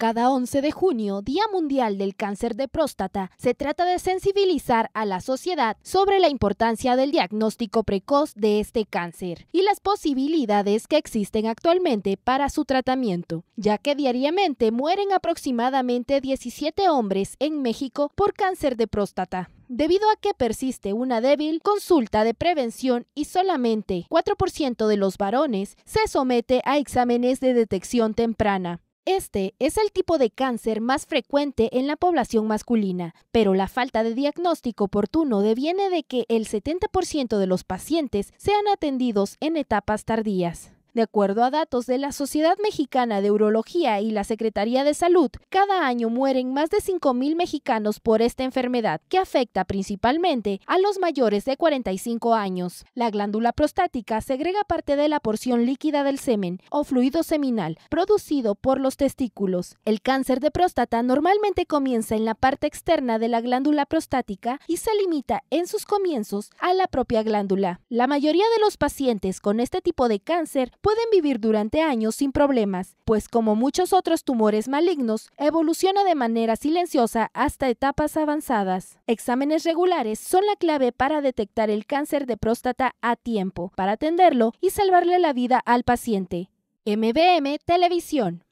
Cada 11 de junio, Día Mundial del Cáncer de Próstata, se trata de sensibilizar a la sociedad sobre la importancia del diagnóstico precoz de este cáncer y las posibilidades que existen actualmente para su tratamiento, ya que diariamente mueren aproximadamente 17 hombres en México por cáncer de próstata debido a que persiste una débil consulta de prevención y solamente 4% de los varones se somete a exámenes de detección temprana. Este es el tipo de cáncer más frecuente en la población masculina, pero la falta de diagnóstico oportuno deviene de que el 70% de los pacientes sean atendidos en etapas tardías. De acuerdo a datos de la Sociedad Mexicana de Urología y la Secretaría de Salud, cada año mueren más de 5.000 mexicanos por esta enfermedad, que afecta principalmente a los mayores de 45 años. La glándula prostática segrega parte de la porción líquida del semen o fluido seminal producido por los testículos. El cáncer de próstata normalmente comienza en la parte externa de la glándula prostática y se limita en sus comienzos a la propia glándula. La mayoría de los pacientes con este tipo de cáncer pueden vivir durante años sin problemas, pues como muchos otros tumores malignos, evoluciona de manera silenciosa hasta etapas avanzadas. Exámenes regulares son la clave para detectar el cáncer de próstata a tiempo, para atenderlo y salvarle la vida al paciente. MBM Televisión